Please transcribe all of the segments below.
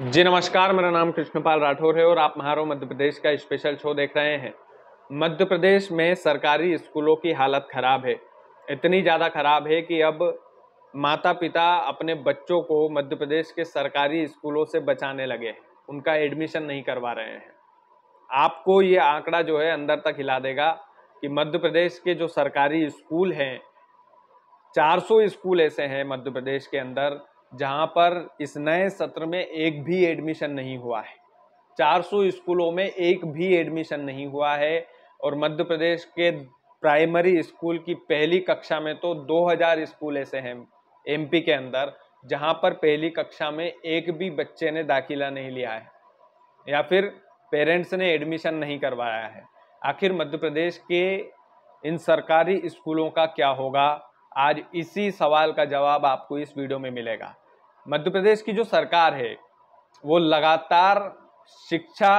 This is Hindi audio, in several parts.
जी नमस्कार मेरा नाम कृष्णपाल राठौर है और आप महारो मध्य प्रदेश का स्पेशल शो देख रहे हैं मध्य प्रदेश में सरकारी स्कूलों की हालत खराब है इतनी ज़्यादा खराब है कि अब माता पिता अपने बच्चों को मध्य प्रदेश के सरकारी स्कूलों से बचाने लगे हैं उनका एडमिशन नहीं करवा रहे हैं आपको ये आंकड़ा जो है अंदर तक हिला देगा कि मध्य प्रदेश के जो सरकारी स्कूल हैं 400 स्कूल ऐसे हैं मध्य प्रदेश के अंदर जहां पर इस नए सत्र में एक भी एडमिशन नहीं हुआ है 400 स्कूलों में एक भी एडमिशन नहीं हुआ है और मध्य प्रदेश के प्राइमरी स्कूल की पहली कक्षा में तो 2000 स्कूल ऐसे हैं एमपी के अंदर जहां पर पहली कक्षा में एक भी बच्चे ने दाखिला नहीं लिया है या फिर पेरेंट्स ने एडमिशन नहीं करवाया है आखिर मध्य प्रदेश के इन सरकारी स्कूलों का क्या होगा आज इसी सवाल का जवाब आपको इस वीडियो में मिलेगा मध्य प्रदेश की जो सरकार है वो लगातार शिक्षा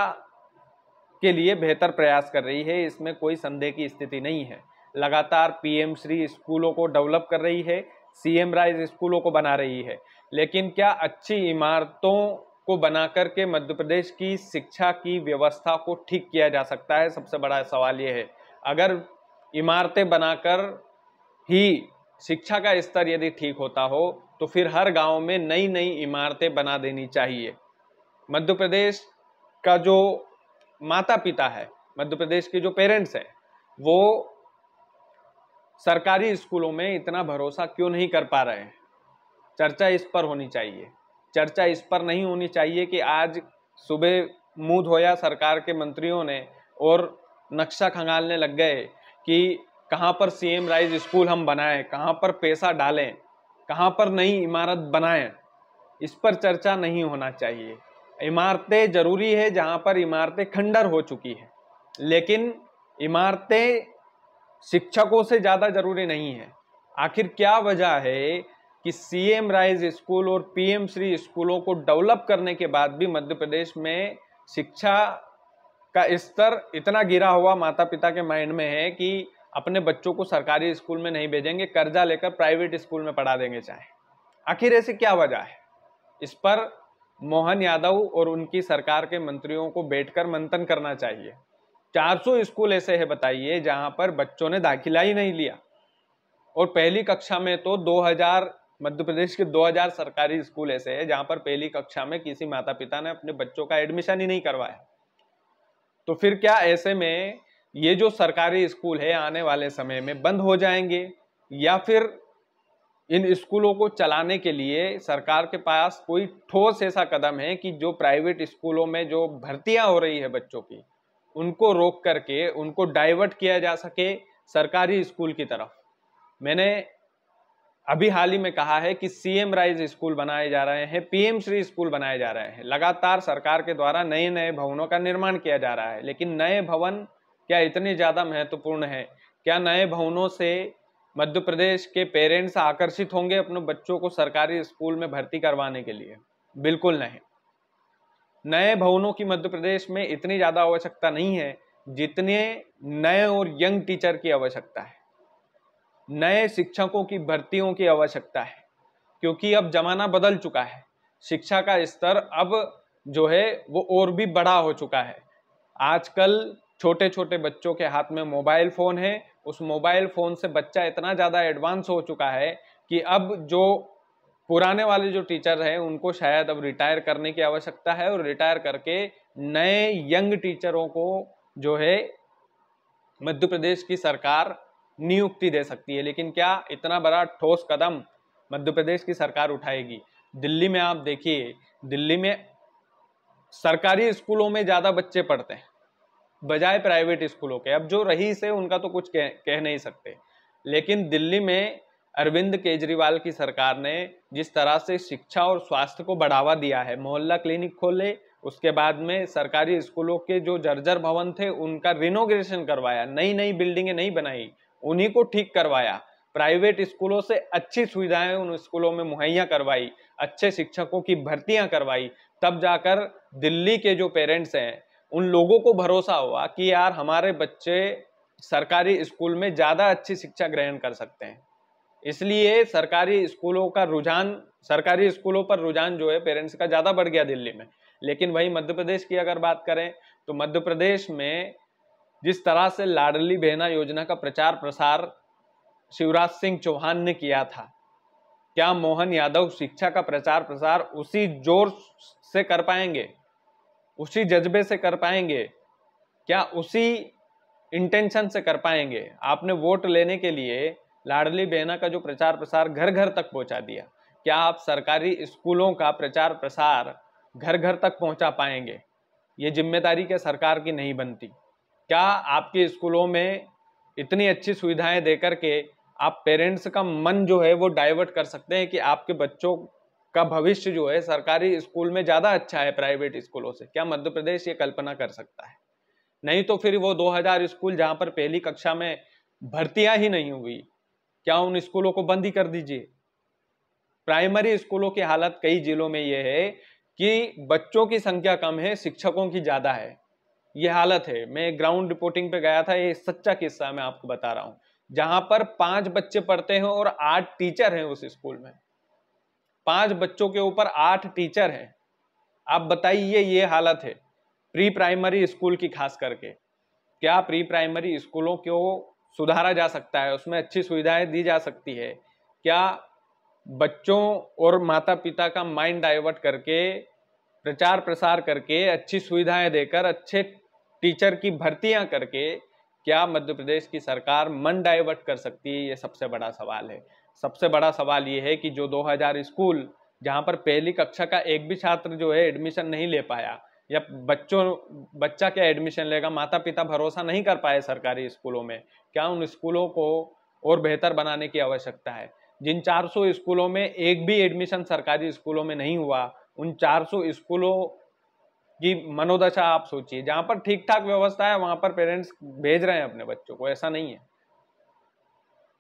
के लिए बेहतर प्रयास कर रही है इसमें कोई संदेह की स्थिति नहीं है लगातार पीएम श्री स्कूलों को डेवलप कर रही है सीएम राइज स्कूलों को बना रही है लेकिन क्या अच्छी इमारतों को बना करके मध्य प्रदेश की शिक्षा की व्यवस्था को ठीक किया जा सकता है सबसे बड़ा सवाल ये है अगर इमारतें बनाकर ही शिक्षा का स्तर यदि ठीक होता हो तो फिर हर गांव में नई नई इमारतें बना देनी चाहिए मध्य प्रदेश का जो माता पिता है मध्य प्रदेश के जो पेरेंट्स हैं वो सरकारी स्कूलों में इतना भरोसा क्यों नहीं कर पा रहे हैं चर्चा इस पर होनी चाहिए चर्चा इस पर नहीं होनी चाहिए कि आज सुबह मुंह धोया सरकार के मंत्रियों ने और नक्शा खंगालने लग गए कि कहाँ पर सी एम राइज स्कूल हम बनाएं कहाँ पर पैसा डालें कहाँ पर नई इमारत बनाएं इस पर चर्चा नहीं होना चाहिए इमारतें ज़रूरी है जहाँ पर इमारतें खंडर हो चुकी हैं लेकिन इमारतें शिक्षकों से ज़्यादा ज़रूरी नहीं है आखिर क्या वजह है कि सी एम राइज स्कूल और पी एम श्री स्कूलों को डेवलप करने के बाद भी मध्य प्रदेश में शिक्षा का स्तर इतना गिरा हुआ माता पिता के माइंड में है कि अपने बच्चों को सरकारी स्कूल में नहीं भेजेंगे कर्जा लेकर प्राइवेट स्कूल में पढ़ा देंगे चाहे आखिर ऐसी क्या वजह है इस पर मोहन यादव और उनकी सरकार के मंत्रियों को बैठकर मंथन करना चाहिए 400 स्कूल ऐसे है बताइए जहां पर बच्चों ने दाखिला ही नहीं लिया और पहली कक्षा में तो 2000 मध्य प्रदेश के 2000 सरकारी स्कूल ऐसे है जहां पर पहली कक्षा में किसी माता पिता ने अपने बच्चों का एडमिशन ही नहीं करवाया तो फिर क्या ऐसे में ये जो सरकारी स्कूल है आने वाले समय में बंद हो जाएंगे या फिर इन स्कूलों को चलाने के लिए सरकार के पास कोई ठोस ऐसा कदम है कि जो प्राइवेट स्कूलों में जो भर्तियां हो रही है बच्चों की उनको रोक करके उनको डाइवर्ट किया जा सके सरकारी स्कूल की तरफ मैंने अभी हाल ही में कहा है कि सीएम राइज स्कूल बनाए जा रहे हैं पीएम श्री स्कूल बनाए जा रहे हैं लगातार सरकार के द्वारा नए नए भवनों का निर्माण किया जा रहा है लेकिन नए भवन क्या इतने ज़्यादा महत्वपूर्ण है क्या नए भवनों से मध्य प्रदेश के पेरेंट्स आकर्षित होंगे अपने बच्चों को सरकारी स्कूल में भर्ती करवाने के लिए बिल्कुल नहीं नए भवनों की मध्य प्रदेश में इतनी ज़्यादा आवश्यकता नहीं है जितने नए और यंग टीचर की आवश्यकता है नए शिक्षकों की भर्तियों की आवश्यकता है क्योंकि अब जमाना बदल चुका है शिक्षा का स्तर अब जो है वो और भी बड़ा हो चुका है आजकल छोटे छोटे बच्चों के हाथ में मोबाइल फ़ोन है उस मोबाइल फ़ोन से बच्चा इतना ज़्यादा एडवांस हो चुका है कि अब जो पुराने वाले जो टीचर हैं उनको शायद अब रिटायर करने की आवश्यकता है और रिटायर करके नए यंग टीचरों को जो है मध्य प्रदेश की सरकार नियुक्ति दे सकती है लेकिन क्या इतना बड़ा ठोस कदम मध्य प्रदेश की सरकार उठाएगी दिल्ली में आप देखिए दिल्ली में सरकारी स्कूलों में ज़्यादा बच्चे पढ़ते हैं बजाय प्राइवेट स्कूलों के अब जो रही से उनका तो कुछ कह, कह नहीं सकते लेकिन दिल्ली में अरविंद केजरीवाल की सरकार ने जिस तरह से शिक्षा और स्वास्थ्य को बढ़ावा दिया है मोहल्ला क्लिनिक खोले उसके बाद में सरकारी स्कूलों के जो जर्जर भवन थे उनका रिनोग्रेशन करवाया नई नई बिल्डिंगें नहीं बनाई उन्हीं को ठीक करवाया प्राइवेट स्कूलों से अच्छी सुविधाएं उन स्कूलों में मुहैया करवाई अच्छे शिक्षकों की भर्तियां करवाई तब जाकर दिल्ली के जो पेरेंट्स हैं उन लोगों को भरोसा हुआ कि यार हमारे बच्चे सरकारी स्कूल में ज़्यादा अच्छी शिक्षा ग्रहण कर सकते हैं इसलिए सरकारी स्कूलों का रुझान सरकारी स्कूलों पर रुझान जो है पेरेंट्स का ज़्यादा बढ़ गया दिल्ली में लेकिन वही मध्य प्रदेश की अगर बात करें तो मध्य प्रदेश में जिस तरह से लाडली बहना योजना का प्रचार प्रसार शिवराज सिंह चौहान ने किया था क्या मोहन यादव शिक्षा का प्रचार प्रसार उसी जोर से कर पाएंगे उसी जज्बे से कर पाएंगे क्या उसी इंटेंशन से कर पाएंगे आपने वोट लेने के लिए लाडली बहना का जो प्रचार प्रसार घर घर तक पहुंचा दिया क्या आप सरकारी स्कूलों का प्रचार प्रसार घर घर तक पहुंचा पाएंगे ये जिम्मेदारी क्या सरकार की नहीं बनती क्या आपके स्कूलों में इतनी अच्छी सुविधाएं देकर के आप पेरेंट्स का मन जो है वो डाइवर्ट कर सकते हैं कि आपके बच्चों का भविष्य जो है सरकारी स्कूल में ज़्यादा अच्छा है प्राइवेट स्कूलों से क्या मध्य प्रदेश ये कल्पना कर सकता है नहीं तो फिर वो 2000 स्कूल जहाँ पर पहली कक्षा में भर्तियां ही नहीं हुई क्या उन स्कूलों को बंद ही कर दीजिए प्राइमरी स्कूलों की हालत कई जिलों में यह है कि बच्चों की संख्या कम है शिक्षकों की ज़्यादा है ये हालत है मैं ग्राउंड रिपोर्टिंग पे गया था ये सच्चा किस्सा मैं आपको बता रहा हूँ जहाँ पर पांच बच्चे पढ़ते हैं और आठ टीचर हैं उस स्कूल में पांच बच्चों के ऊपर आठ टीचर हैं आप बताइए ये हालत है प्री प्राइमरी स्कूल की खास करके क्या प्री प्राइमरी स्कूलों को सुधारा जा सकता है उसमें अच्छी सुविधाएं दी जा सकती है क्या बच्चों और माता पिता का माइंड डाइवर्ट करके प्रचार प्रसार करके अच्छी सुविधाएं देकर अच्छे टीचर की भर्तियां करके क्या मध्य प्रदेश की सरकार मन डाइवर्ट कर सकती है ये सबसे बड़ा सवाल है सबसे बड़ा सवाल ये है कि जो 2000 स्कूल जहाँ पर पहली कक्षा का एक भी छात्र जो है एडमिशन नहीं ले पाया या बच्चों बच्चा क्या एडमिशन लेगा माता पिता भरोसा नहीं कर पाए सरकारी स्कूलों में क्या उन स्कूलों को और बेहतर बनाने की आवश्यकता है जिन 400 स्कूलों में एक भी एडमिशन सरकारी स्कूलों में नहीं हुआ उन 400 स्कूलों की मनोदशा आप सोचिए जहाँ पर ठीक ठाक व्यवस्था है वहाँ पर पेरेंट्स भेज रहे हैं अपने बच्चों को ऐसा नहीं है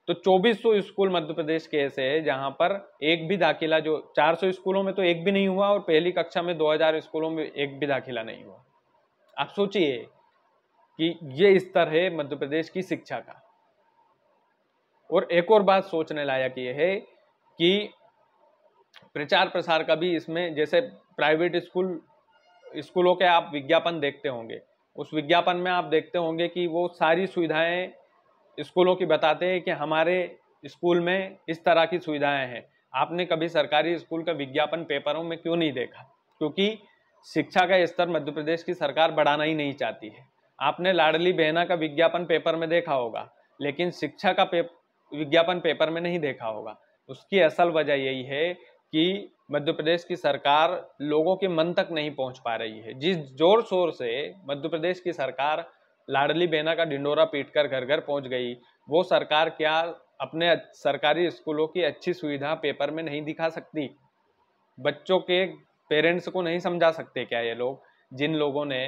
तो 2400 स्कूल मध्य प्रदेश के ऐसे है जहां पर एक भी दाखिला जो 400 स्कूलों में तो एक भी नहीं हुआ और पहली कक्षा में 2000 स्कूलों में एक भी दाखिला नहीं हुआ आप सोचिए कि ये स्तर है मध्य प्रदेश की शिक्षा का और एक और बात सोचने लायक ये है कि प्रचार प्रसार का भी इसमें जैसे प्राइवेट स्कूल स्कूलों के आप विज्ञापन देखते होंगे उस विज्ञापन में आप देखते होंगे कि वो सारी सुविधाएं स्कूलों की बताते हैं कि हमारे स्कूल में इस तरह की सुविधाएं हैं आपने कभी सरकारी स्कूल का विज्ञापन पेपरों में क्यों नहीं देखा क्योंकि शिक्षा का स्तर मध्य प्रदेश की सरकार बढ़ाना ही नहीं चाहती है आपने लाडली बहना का विज्ञापन पेपर में देखा होगा लेकिन शिक्षा का पेप विज्ञापन पेपर में नहीं देखा होगा उसकी असल वजह यही है कि मध्य प्रदेश की सरकार लोगों के मन तक नहीं पहुंच पा रही है जिस जोर शोर से मध्य प्रदेश की सरकार लाडली बहना का डिंडोरा पीट कर घर घर पहुँच गई वो सरकार क्या अपने सरकारी स्कूलों की अच्छी सुविधा पेपर में नहीं दिखा सकती बच्चों के पेरेंट्स को नहीं समझा सकते क्या ये लोग जिन लोगों ने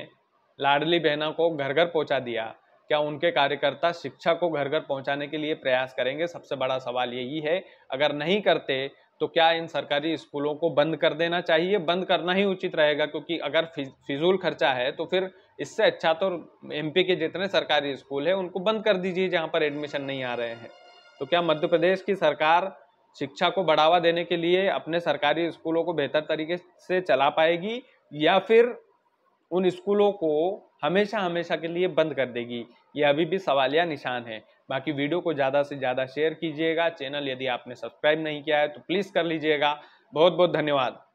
लाडली बहना को घर घर पहुंचा दिया क्या उनके कार्यकर्ता शिक्षा को घर घर पहुंचाने के लिए प्रयास करेंगे सबसे बड़ा सवाल यही है अगर नहीं करते तो क्या इन सरकारी स्कूलों को बंद कर देना चाहिए बंद करना ही उचित रहेगा क्योंकि अगर फिजूल खर्चा है तो फिर इससे अच्छा तो एमपी के जितने सरकारी स्कूल हैं उनको बंद कर दीजिए जहाँ पर एडमिशन नहीं आ रहे हैं तो क्या मध्य प्रदेश की सरकार शिक्षा को बढ़ावा देने के लिए अपने सरकारी स्कूलों को बेहतर तरीके से चला पाएगी या फिर उन स्कूलों को हमेशा हमेशा के लिए बंद कर देगी ये अभी भी सवालिया निशान है बाकी वीडियो को ज़्यादा से ज़्यादा शेयर कीजिएगा चैनल यदि आपने सब्सक्राइब नहीं किया है तो प्लीज़ कर लीजिएगा बहुत बहुत धन्यवाद